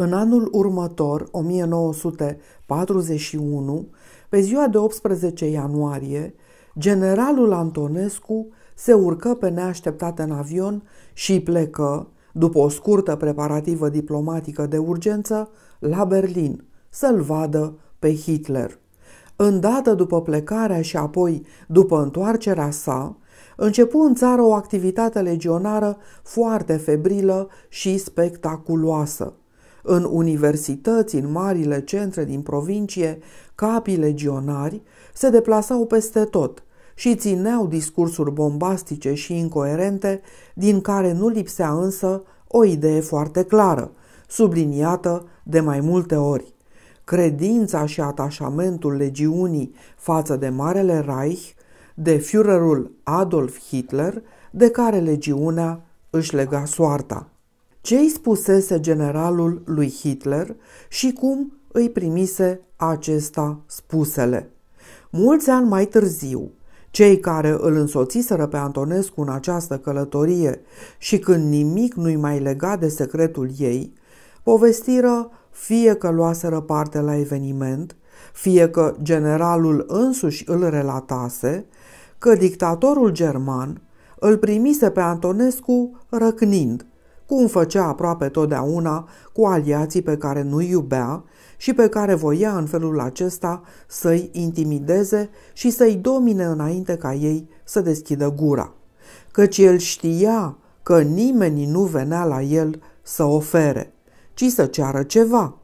În anul următor, 1941, pe ziua de 18 ianuarie, generalul Antonescu se urcă pe neașteptat în avion și plecă, după o scurtă preparativă diplomatică de urgență, la Berlin, să-l vadă pe Hitler. Îndată după plecarea și apoi după întoarcerea sa, începu în țară o activitate legionară foarte febrilă și spectaculoasă. În universități, în marile centre din provincie, capii legionari se deplasau peste tot și țineau discursuri bombastice și incoerente, din care nu lipsea însă o idee foarte clară, subliniată de mai multe ori. Credința și atașamentul legiunii față de Marele Reich, de Führerul Adolf Hitler, de care legiunea își lega soarta ce îi spusese generalul lui Hitler și cum îi primise acesta spusele. Mulți ani mai târziu, cei care îl însoțiseră pe Antonescu în această călătorie și când nimic nu-i mai lega de secretul ei, povestiră fie că luaseră parte la eveniment, fie că generalul însuși îl relatase, că dictatorul german îl primise pe Antonescu răcnind – cum făcea aproape totdeauna cu aliații pe care nu-i iubea și pe care voia în felul acesta să-i intimideze și să-i domine înainte ca ei să deschidă gura, căci el știa că nimeni nu venea la el să ofere, ci să ceară ceva,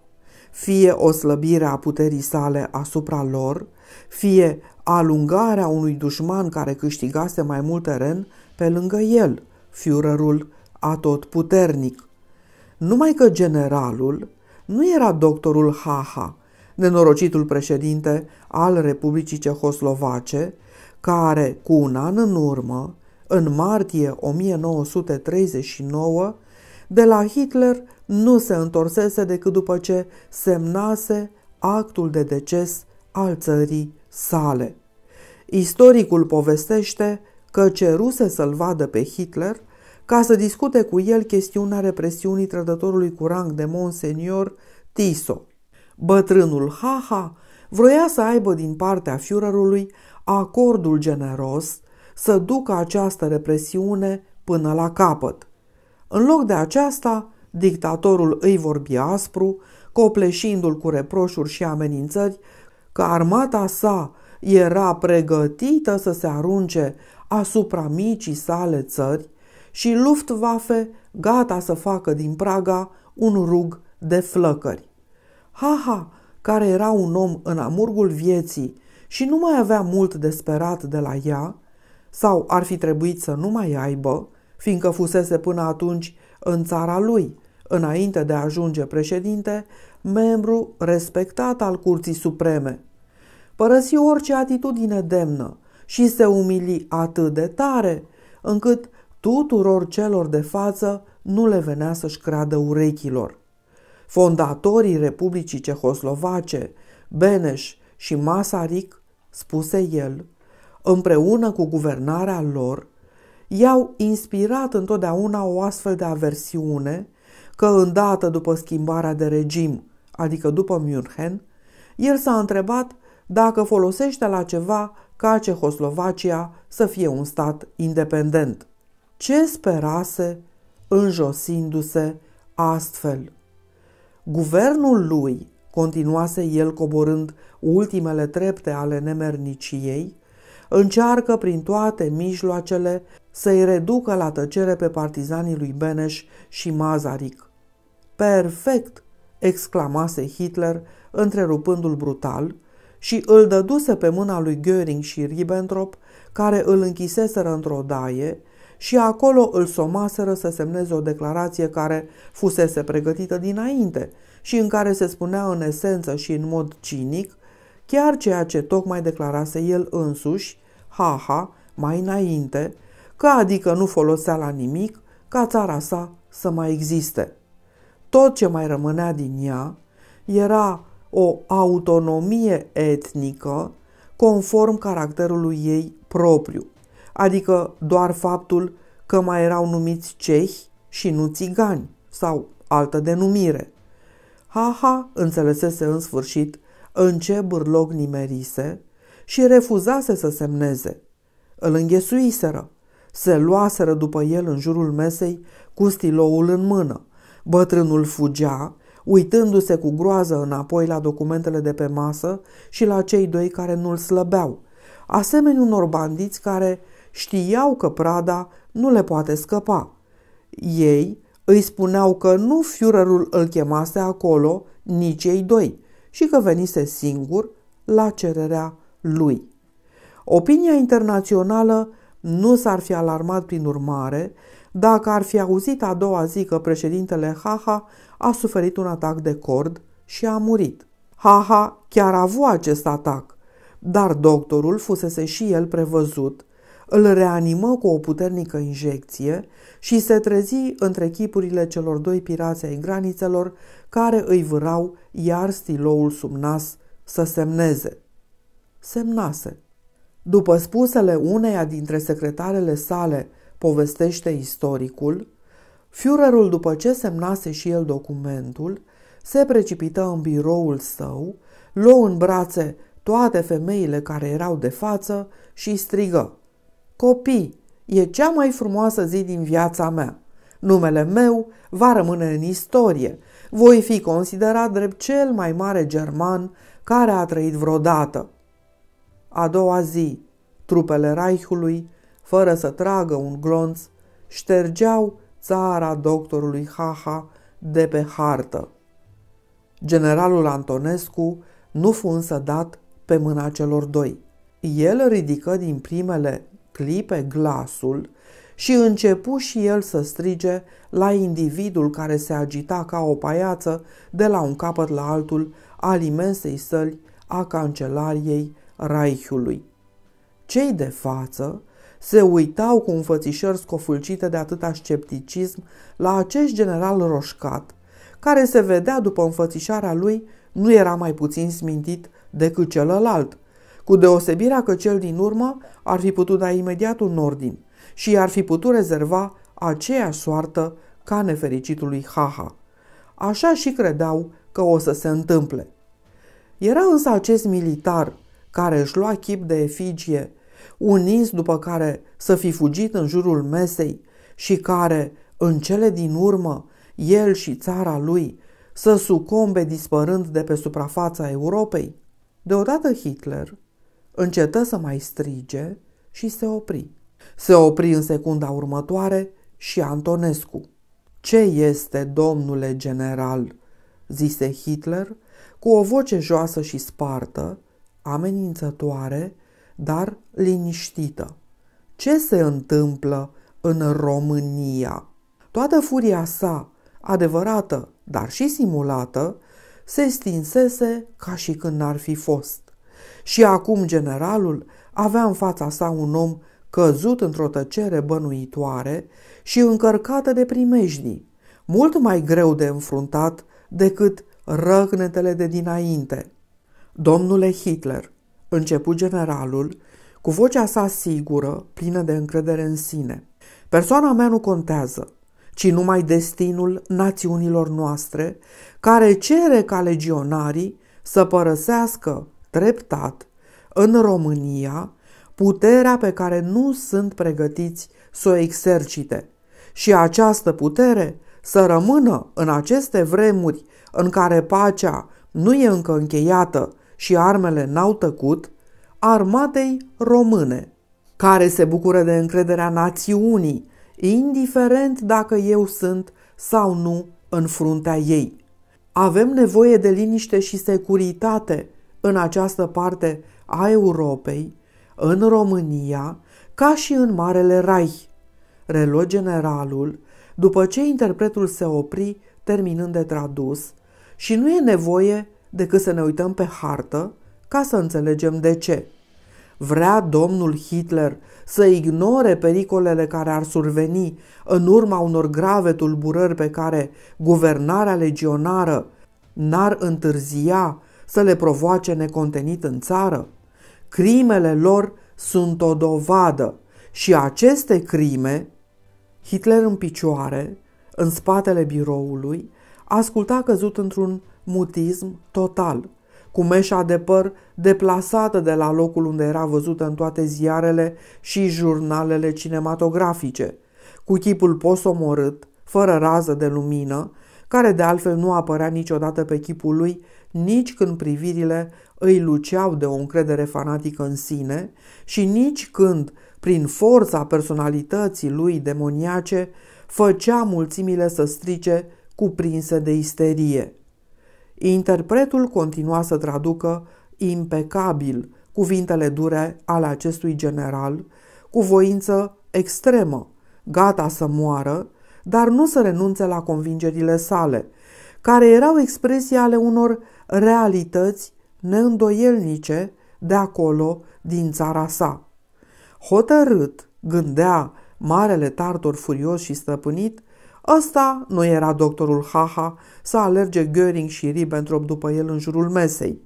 fie o slăbire a puterii sale asupra lor, fie alungarea unui dușman care câștigase mai mult teren pe lângă el, fiurărul atotputernic. Numai că generalul nu era doctorul Haha, nenorocitul președinte al Republicii Cehoslovace, care, cu un an în urmă, în martie 1939, de la Hitler nu se întorsese decât după ce semnase actul de deces al țării sale. Istoricul povestește că ceruse să-l vadă pe Hitler – ca să discute cu el chestiunea represiunii trădătorului cu rang de monsenior Tiso. Bătrânul Haha vroia să aibă din partea Führerului acordul generos să ducă această represiune până la capăt. În loc de aceasta, dictatorul îi vorbi aspru, copleșindu-l cu reproșuri și amenințări că armata sa era pregătită să se arunce asupra micii sale țări și Luftwaffe gata să facă din Praga un rug de flăcări. Haha, care era un om în amurgul vieții și nu mai avea mult de sperat de la ea, sau ar fi trebuit să nu mai aibă, fiindcă fusese până atunci în țara lui, înainte de a ajunge președinte, membru respectat al Curții Supreme. Părăsi orice atitudine demnă și se umili atât de tare, încât tuturor celor de față nu le venea să-și creadă urechilor. Fondatorii Republicii Cehoslovace, Beneș și Masaryk, spuse el, împreună cu guvernarea lor, i-au inspirat întotdeauna o astfel de aversiune că îndată după schimbarea de regim, adică după München, el s-a întrebat dacă folosește la ceva ca Cehoslovacia să fie un stat independent ce sperase înjosindu-se astfel. Guvernul lui, continuase el coborând ultimele trepte ale nemerniciei, încearcă prin toate mijloacele să-i reducă la tăcere pe partizanii lui Beneș și Mazaric. Perfect! exclamase Hitler, întrerupându-l brutal, și îl dăduse pe mâna lui Göring și Ribbentrop, care îl închiseseră într-o daie, și acolo îl somaseră să semneze o declarație care fusese pregătită dinainte și în care se spunea în esență și în mod cinic chiar ceea ce tocmai declarase el însuși, ha, mai înainte, că adică nu folosea la nimic ca țara sa să mai existe. Tot ce mai rămânea din ea era o autonomie etnică conform caracterului ei propriu adică doar faptul că mai erau numiți cehi și nu țigani sau altă denumire. Ha ha, înțelesese în sfârșit în ce bârloc nimerise și refuzase să semneze. Îl înghesuiseră. Se luaseră după el în jurul mesei cu stiloul în mână. Bătrânul fugea, uitându-se cu groază înapoi la documentele de pe masă și la cei doi care nu-l slăbeau, asemeni unor bandiți care știau că prada nu le poate scăpa. Ei îi spuneau că nu Führerul îl chemase acolo nici ei doi și că venise singur la cererea lui. Opinia internațională nu s-ar fi alarmat prin urmare dacă ar fi auzit a doua zi că președintele Haha a suferit un atac de cord și a murit. Haha chiar a avut acest atac, dar doctorul fusese și el prevăzut îl reanimă cu o puternică injecție și se trezi între chipurile celor doi pirați ai granițelor care îi vârau iar stiloul sub nas să semneze. Semnase. După spusele uneia dintre secretarele sale, povestește istoricul, Führerul, după ce semnase și el documentul, se precipită în biroul său, luă în brațe toate femeile care erau de față și strigă. Copii, e cea mai frumoasă zi din viața mea. Numele meu va rămâne în istorie. Voi fi considerat drept cel mai mare german care a trăit vreodată. A doua zi, trupele Reichului, fără să tragă un glonț, ștergeau țara doctorului Haha de pe hartă. Generalul Antonescu nu fu însă dat pe mâna celor doi. El ridică din primele clipe glasul și începu și el să strige la individul care se agita ca o paiață de la un capăt la altul al imensei săli a cancelariei Raihiului. Cei de față se uitau cu înfățișări scofulcite de atâta scepticism la acest general roșcat, care se vedea după înfățișarea lui nu era mai puțin smintit decât celălalt, cu deosebirea că cel din urmă ar fi putut da imediat un ordin și ar fi putut rezerva aceeași soartă ca nefericitului Haha. Așa și credeau că o să se întâmple. Era însă acest militar care își lua chip de efigie, un nis după care să fi fugit în jurul mesei și care, în cele din urmă, el și țara lui, să sucombe dispărând de pe suprafața Europei. Deodată Hitler Încetă să mai strige și se opri. Se opri în secunda următoare și Antonescu. Ce este, domnule general?" zise Hitler cu o voce joasă și spartă, amenințătoare, dar liniștită. Ce se întâmplă în România? Toată furia sa, adevărată, dar și simulată, se stinsese ca și când n-ar fi fost. Și acum generalul avea în fața sa un om căzut într-o tăcere bănuitoare și încărcată de primejdii, mult mai greu de înfruntat decât răgnetele de dinainte. Domnule Hitler, începu generalul, cu vocea sa sigură, plină de încredere în sine. Persoana mea nu contează, ci numai destinul națiunilor noastre, care cere ca legionarii să părăsească treptat, în România, puterea pe care nu sunt pregătiți să o exercite. Și această putere să rămână în aceste vremuri în care pacea nu e încă încheiată și armele n-au tăcut, armatei române, care se bucură de încrederea națiunii, indiferent dacă eu sunt sau nu în fruntea ei. Avem nevoie de liniște și securitate în această parte a Europei, în România, ca și în Marele Rai, Relo generalul, după ce interpretul se opri terminând de tradus și nu e nevoie decât să ne uităm pe hartă ca să înțelegem de ce. Vrea domnul Hitler să ignore pericolele care ar surveni în urma unor grave tulburări pe care guvernarea legionară n-ar întârzia să le provoace necontenit în țară? Crimele lor sunt o dovadă și aceste crime, Hitler în picioare, în spatele biroului, asculta căzut într-un mutism total, cu meșa de păr deplasată de la locul unde era văzută în toate ziarele și jurnalele cinematografice, cu chipul posomorât, fără rază de lumină, care de altfel nu apărea niciodată pe chipul lui nici când privirile îi luceau de o încredere fanatică în sine și nici când, prin forța personalității lui demoniace, făcea mulțimile să strice cuprinse de isterie. Interpretul continua să traducă impecabil cuvintele dure ale acestui general, cu voință extremă, gata să moară, dar nu să renunțe la convingerile sale, care erau expresii ale unor realități neîndoielnice de acolo, din țara sa. Hotărât, gândea marele tartor furios și stăpânit, ăsta nu era doctorul Haha să alerge Göring și Ribbentrop după el în jurul mesei.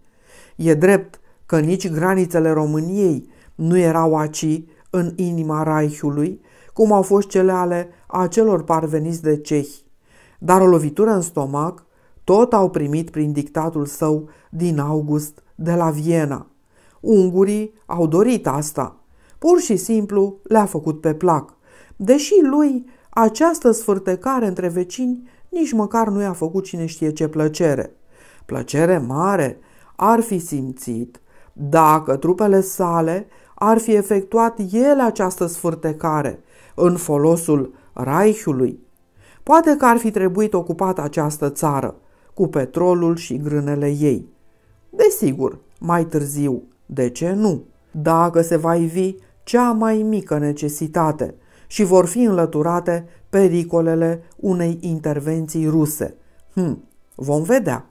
E drept că nici granițele României nu erau aci în inima Raihiului, cum au fost cele ale acelor parveniți de cehi. Dar o lovitură în stomac tot au primit prin dictatul său din august de la Viena. Ungurii au dorit asta. Pur și simplu le-a făcut pe plac. Deși lui această sfârtecare între vecini nici măcar nu i-a făcut cine știe ce plăcere. Plăcere mare ar fi simțit dacă trupele sale ar fi efectuat ele această sfârtecare în folosul Reichului. Poate că ar fi trebuit ocupată această țară – cu petrolul și grânele ei. Desigur, mai târziu, de ce nu? Dacă se va ivi cea mai mică necesitate și vor fi înlăturate pericolele unei intervenții ruse. Hm, vom vedea.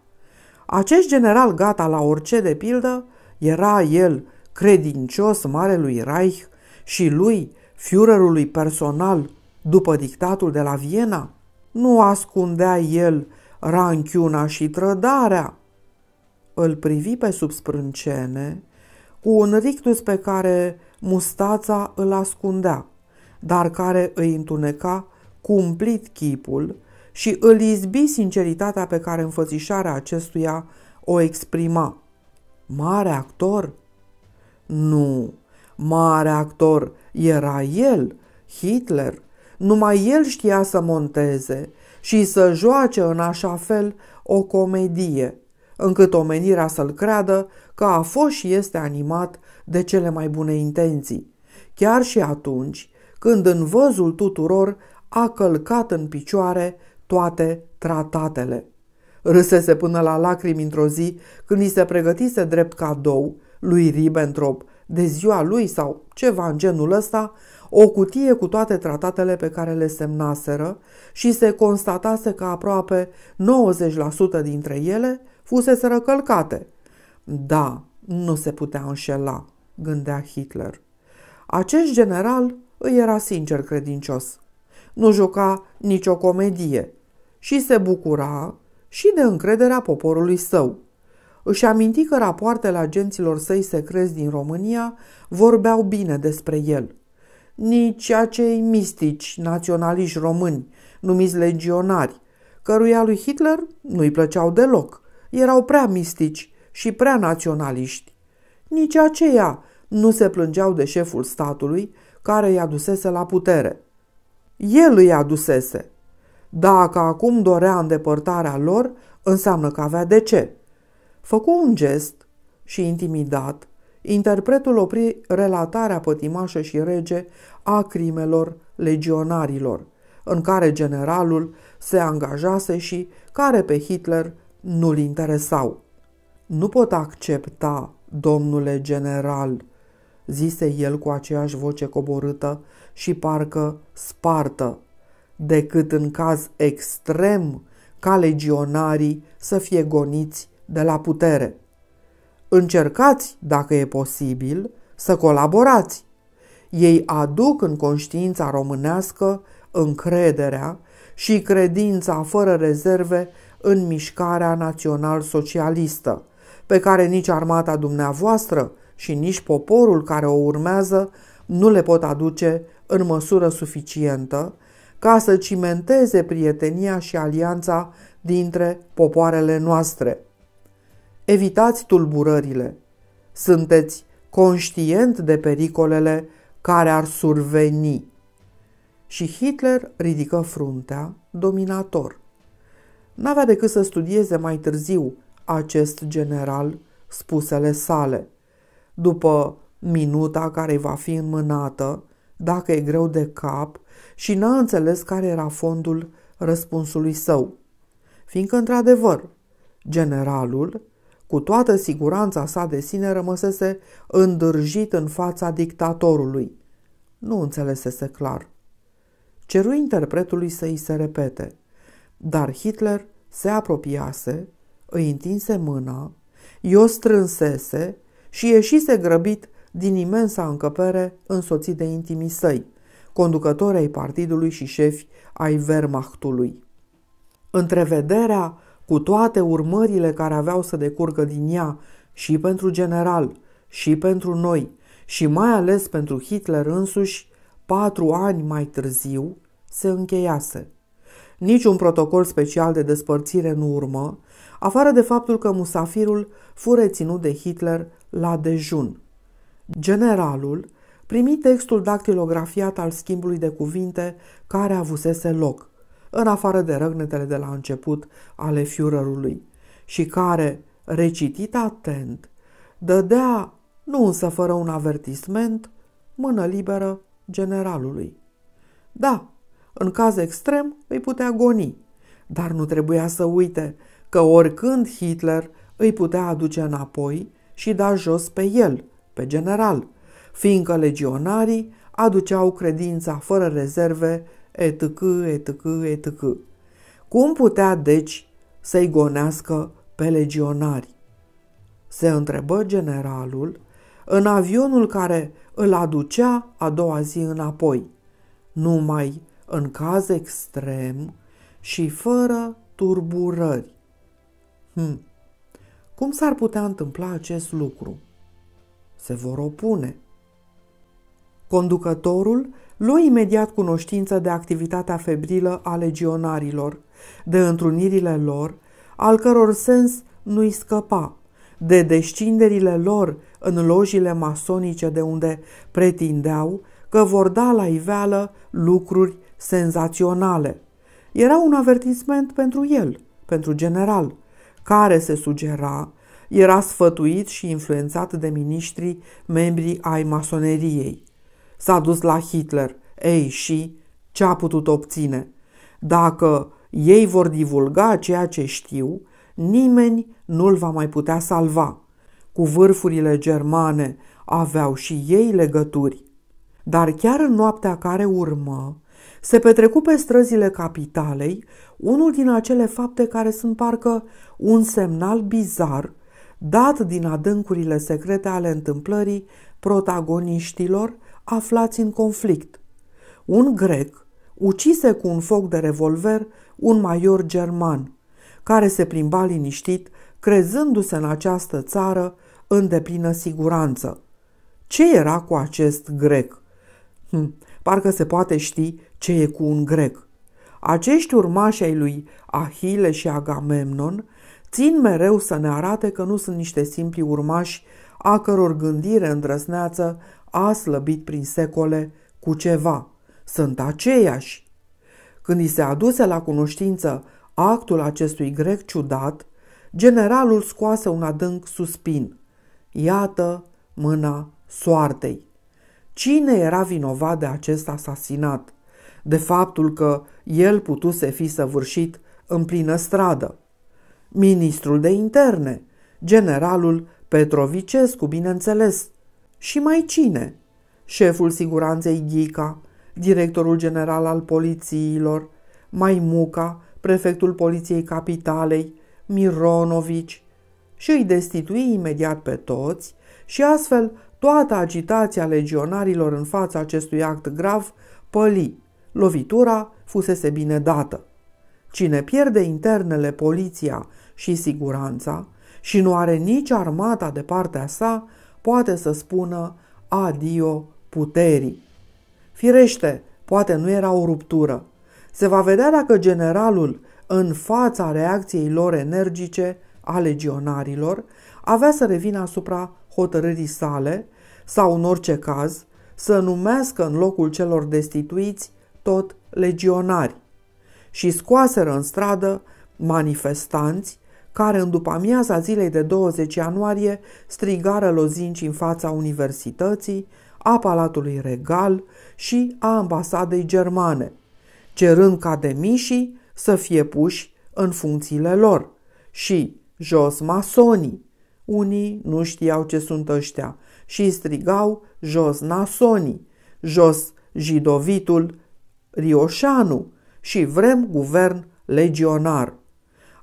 Acest general gata la orice de pildă era el credincios Marelui Reich și lui, Führerului personal, după dictatul de la Viena? Nu ascundea el ranchiuna și trădarea. Îl privi pe sub sprâncene, cu un rictus pe care mustața îl ascundea, dar care îi întuneca cumplit chipul și îl izbi sinceritatea pe care înfățișarea acestuia o exprima. Mare actor? Nu, mare actor era el, Hitler. Numai el știa să monteze, și să joace în așa fel o comedie, încât omenirea să-l creadă că a fost și este animat de cele mai bune intenții, chiar și atunci când în văzul tuturor a călcat în picioare toate tratatele. Râsese până la lacrimi într-o zi când îi se pregătise drept cadou lui Ribbentrop de ziua lui sau ceva în genul ăsta o cutie cu toate tratatele pe care le semnaseră și se constatase că aproape 90% dintre ele fusese răcălcate. Da, nu se putea înșela, gândea Hitler. Acest general îi era sincer credincios. Nu juca nicio comedie și se bucura și de încrederea poporului său. Își aminti că rapoartele agenților săi secreți din România vorbeau bine despre el – nici acei mistici naționaliști români, numiți legionari, căruia lui Hitler nu-i plăceau deloc. Erau prea mistici și prea naționaliști. Nici aceia nu se plângeau de șeful statului care îi adusese la putere. El îi adusese. Dacă acum dorea îndepărtarea lor, înseamnă că avea de ce. Făcu un gest și, intimidat, Interpretul opri relatarea pătimașă și rege a crimelor legionarilor, în care generalul se angajase și care pe Hitler nu-l interesau. Nu pot accepta, domnule general, zise el cu aceeași voce coborâtă și parcă spartă, decât în caz extrem ca legionarii să fie goniți de la putere. Încercați, dacă e posibil, să colaborați. Ei aduc în conștiința românească încrederea și credința fără rezerve în mișcarea național-socialistă, pe care nici armata dumneavoastră și nici poporul care o urmează nu le pot aduce în măsură suficientă ca să cimenteze prietenia și alianța dintre popoarele noastre – evitați tulburările. Sunteți conștient de pericolele care ar surveni. Și Hitler ridică fruntea, dominator. N-avea decât să studieze mai târziu acest general spusele sale. După minuta care va fi înmânată, dacă e greu de cap, și n-a înțeles care era fondul răspunsului său. Fiindcă, într-adevăr, generalul cu toată siguranța sa de sine rămăsese îndârjit în fața dictatorului. Nu înțelesese clar. Ceru interpretului să îi se repete, dar Hitler se apropiase, îi întinse mâna, i-o strânsese și ieșise grăbit din imensa încăpere însoțit de intimii săi, conducători ai partidului și șefi ai Wehrmachtului. Întrevederea cu toate urmările care aveau să decurgă din ea, și pentru general, și pentru noi, și mai ales pentru Hitler însuși, patru ani mai târziu, se încheiase. Niciun protocol special de despărțire nu urmă, afară de faptul că musafirul fu reținut de Hitler la dejun. Generalul primi textul dactilografiat al schimbului de cuvinte care avusese loc în afară de răgnetele de la început ale Führerului și care, recitit atent, dădea, nu însă fără un avertisment, mână liberă generalului. Da, în caz extrem îi putea goni, dar nu trebuia să uite că oricând Hitler îi putea aduce înapoi și da jos pe el, pe general, fiindcă legionarii aduceau credința fără rezerve etc., etc., etc. Cum putea, deci, să-i gonească pe legionari? Se întrebă generalul în avionul care îl aducea a doua zi înapoi, numai în caz extrem și fără turburări. Hm. Cum s-ar putea întâmpla acest lucru? Se vor opune. Conducătorul lui imediat cunoștință de activitatea febrilă a legionarilor, de întrunirile lor, al căror sens nu-i scăpa, de descinderile lor în lojile masonice de unde pretindeau că vor da la iveală lucruri senzaționale. Era un avertisment pentru el, pentru general, care se sugera era sfătuit și influențat de miniștrii membrii ai masoneriei. S-a dus la Hitler. Ei, și ce a putut obține? Dacă ei vor divulga ceea ce știu, nimeni nu-l va mai putea salva. Cu vârfurile germane aveau și ei legături. Dar chiar în noaptea care urmă, se petrecu pe străzile capitalei unul din acele fapte care sunt parcă un semnal bizar dat din adâncurile secrete ale întâmplării protagoniștilor aflați în conflict. Un grec ucise cu un foc de revolver un major german, care se plimba liniștit, crezându-se în această țară în deplină siguranță. Ce era cu acest grec? Hm, parcă se poate ști ce e cu un grec. Acești urmași ai lui Ahile și Agamemnon țin mereu să ne arate că nu sunt niște simpli urmași a căror gândire îndrăsneață a slăbit prin secole cu ceva. Sunt aceiași. Când i se aduse la cunoștință actul acestui grec ciudat, generalul scoase un adânc suspin. Iată mâna soartei. Cine era vinovat de acest asasinat? De faptul că el putuse fi săvârșit în plină stradă? Ministrul de interne, generalul Petrovicescu, bineînțeles, și mai cine? Șeful siguranței Ghica, directorul general al polițiilor, Maimuca, prefectul poliției capitalei, Mironovici și îi destitui imediat pe toți și astfel toată agitația legionarilor în fața acestui act grav păli. Lovitura fusese bine dată. Cine pierde internele poliția și siguranța și nu are nici armata de partea sa, poate să spună adio puterii. Firește, poate nu era o ruptură. Se va vedea dacă generalul, în fața reacției lor energice a legionarilor, avea să revină asupra hotărârii sale sau, în orice caz, să numească în locul celor destituiți tot legionari și scoaseră în stradă manifestanți care în după amiaza zilei de 20 ianuarie strigară lozinci în fața universității, a Palatului Regal și a ambasadei germane, cerând ca demișii să fie puși în funcțiile lor și jos masonii. Unii nu știau ce sunt ăștia și strigau jos nasonii, jos jidovitul Rioșanu și vrem guvern legionar.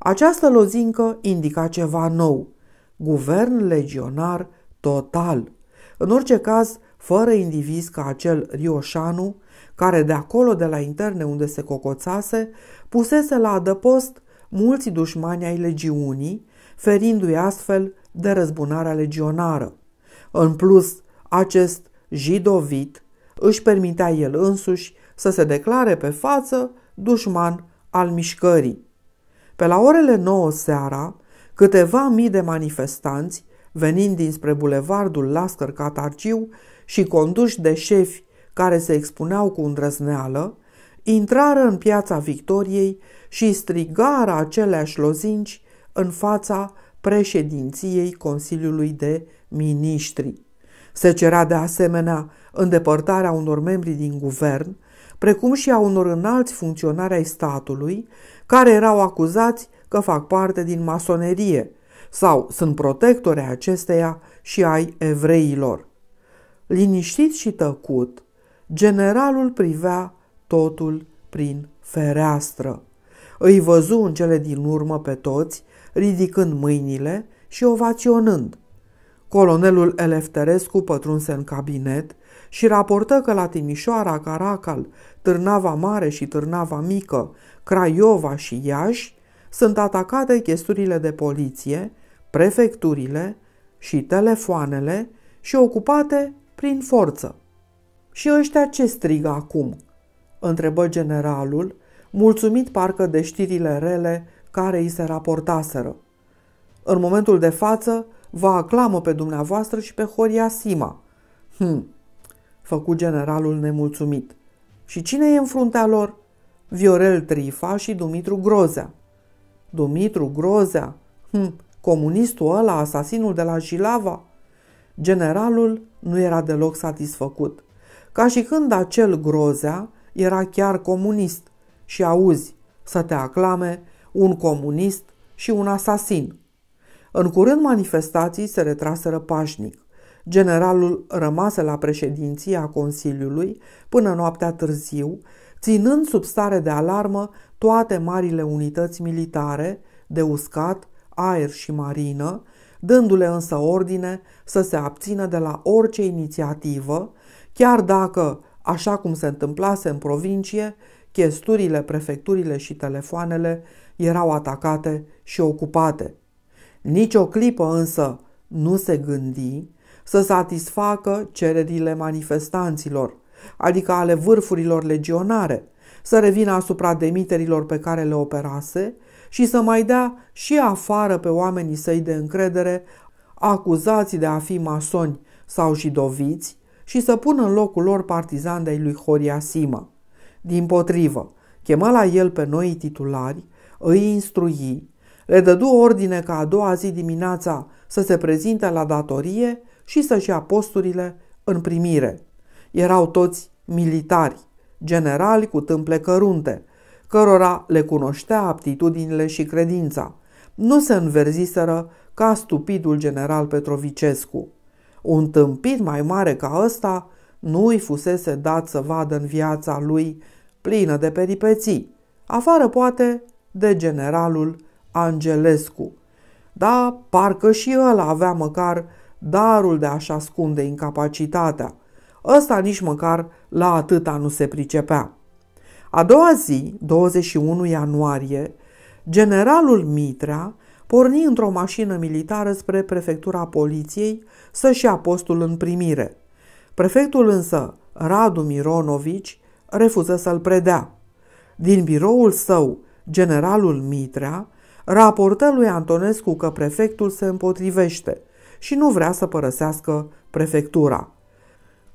Această lozincă indica ceva nou. Guvern legionar total. În orice caz, fără indiviz ca acel Rioșanu, care de acolo, de la interne unde se cocoțase, pusese la adăpost mulți dușmani ai legiunii, ferindu-i astfel de răzbunarea legionară. În plus, acest jidovit își permitea el însuși să se declare pe față dușman al mișcării. Pe la orele 9 seara, câteva mii de manifestanți, venind dinspre bulevardul Lascăr Catarciu și conduși de șefi care se expuneau cu îndrăzneală, intrară în piața Victoriei și strigară aceleași lozinci în fața președinției Consiliului de Ministri. Se cerea de asemenea îndepărtarea unor membri din guvern, precum și a unor înalți funcționari ai statului, care erau acuzați că fac parte din masonerie sau sunt protectori acesteia și ai evreilor. Liniștit și tăcut, generalul privea totul prin fereastră. Îi văzu în cele din urmă pe toți, ridicând mâinile și ovaționând. Colonelul Elefterescu pătrunse în cabinet și raportă că la Timișoara, Caracal, Târnava Mare și Târnava Mică Craiova și Iași sunt atacate chesturile de poliție, prefecturile și telefoanele și ocupate prin forță. Și ăștia ce strigă acum? întrebă generalul, mulțumit parcă de știrile rele care îi se raportaseră. În momentul de față, vă aclamă pe dumneavoastră și pe Horia Sima. Hm, făcu generalul nemulțumit. Și cine e în fruntea lor? Viorel Trifa și Dumitru Grozea. Dumitru Grozea? Hm, comunistul ăla, asasinul de la Jilava? Generalul nu era deloc satisfăcut. Ca și când acel Grozea era chiar comunist și auzi să te aclame un comunist și un asasin. În curând manifestații se retraseră pașnic. Generalul rămase la președinția Consiliului până noaptea târziu ținând sub stare de alarmă toate marile unități militare de uscat, aer și marină, dându-le însă ordine să se abțină de la orice inițiativă, chiar dacă, așa cum se întâmplase în provincie, chesturile, prefecturile și telefoanele erau atacate și ocupate. Nici o clipă însă nu se gândi să satisfacă cererile manifestanților adică ale vârfurilor legionare, să revină asupra demiterilor pe care le operase și să mai dea și afară pe oamenii săi de încredere acuzați de a fi masoni sau jidoviți și să pună în locul lor partizandei lui Horia Sima. Din potrivă, chemă la el pe noi titulari, îi instrui, le dădu ordine ca a doua zi dimineața să se prezinte la datorie și să-și ia posturile în primire erau toți militari, generali cu tâmple cărunte, cărora le cunoștea aptitudinile și credința. Nu se înverziseră ca stupidul general Petrovicescu. Un tâmpit mai mare ca ăsta nu îi fusese dat să vadă în viața lui plină de peripeții, afară poate de generalul Angelescu. Da, parcă și el avea măcar darul de a-și ascunde incapacitatea – Ăsta nici măcar la atâta nu se pricepea. A doua zi, 21 ianuarie, generalul Mitrea porni într-o mașină militară spre prefectura poliției să-și ia postul în primire. Prefectul însă, Radu Mironovici, refuză să-l predea. Din biroul său, generalul Mitrea raportă lui Antonescu că prefectul se împotrivește și nu vrea să părăsească prefectura.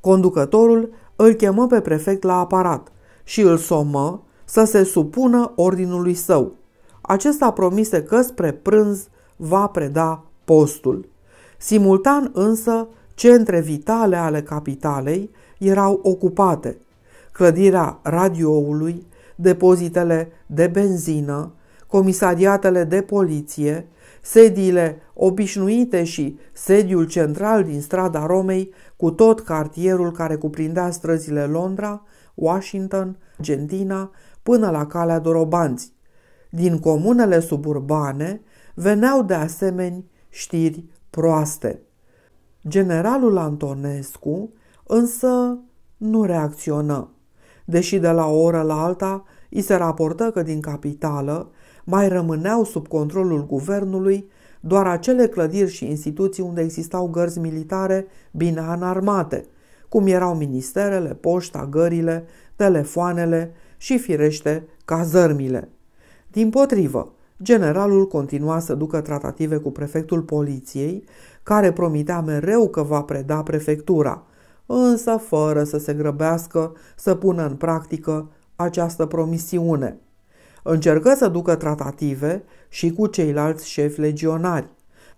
Conducătorul îl chemă pe prefect la aparat și îl somă să se supună ordinului său. Acesta promise că spre prânz va preda postul. Simultan însă, centre vitale ale capitalei erau ocupate. Clădirea radioului, depozitele de benzină, comisariatele de poliție, sediile obișnuite și sediul central din strada Romei, cu tot cartierul care cuprindea străzile Londra, Washington, Argentina, până la calea Dorobanți. Din comunele suburbane veneau de asemenea știri proaste. Generalul Antonescu însă nu reacționă, deși de la o oră la alta îi se raportă că din capitală mai rămâneau sub controlul guvernului doar acele clădiri și instituții unde existau gărzi militare bine anarmate, cum erau ministerele, poșta, gările, telefoanele și, firește, cazărmile. Din potrivă, generalul continua să ducă tratative cu prefectul poliției, care promitea mereu că va preda prefectura, însă fără să se grăbească să pună în practică această promisiune – Încercă să ducă tratative și cu ceilalți șefi legionari.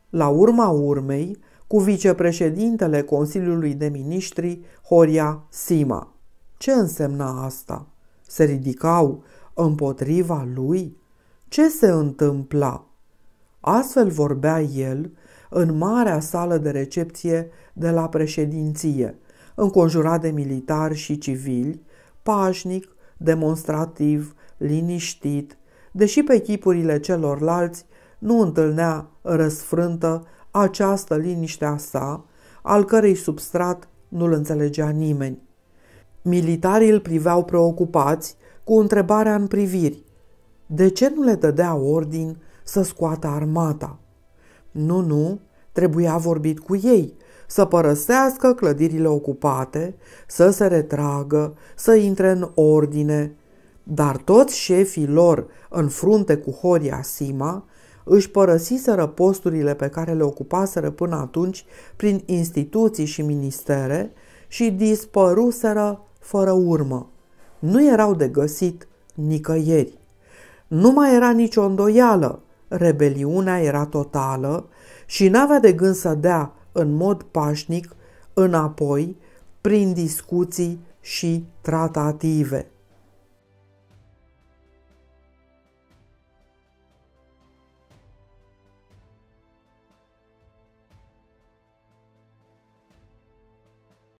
La urma urmei, cu vicepreședintele Consiliului de Ministri, Horia Sima. Ce însemna asta? Se ridicau împotriva lui? Ce se întâmpla? Astfel vorbea el în marea sală de recepție de la președinție, înconjurat de militari și civili, pașnic, demonstrativ, liniștit, deși pe chipurile celorlalți nu întâlnea răsfrântă această liniște a sa, al cărei substrat nu-l înțelegea nimeni. Militarii îl priveau preocupați cu întrebarea în priviri. De ce nu le dădea ordin să scoată armata? Nu, nu, trebuia vorbit cu ei, să părăsească clădirile ocupate, să se retragă, să intre în ordine, dar toți șefii lor, în frunte cu Horia Sima, își părăsiseră posturile pe care le ocupaseră până atunci prin instituții și ministere și dispăruseră fără urmă. Nu erau de găsit nicăieri. Nu mai era nicio îndoială, rebeliunea era totală și n-avea de gând să dea în mod pașnic înapoi prin discuții și tratative.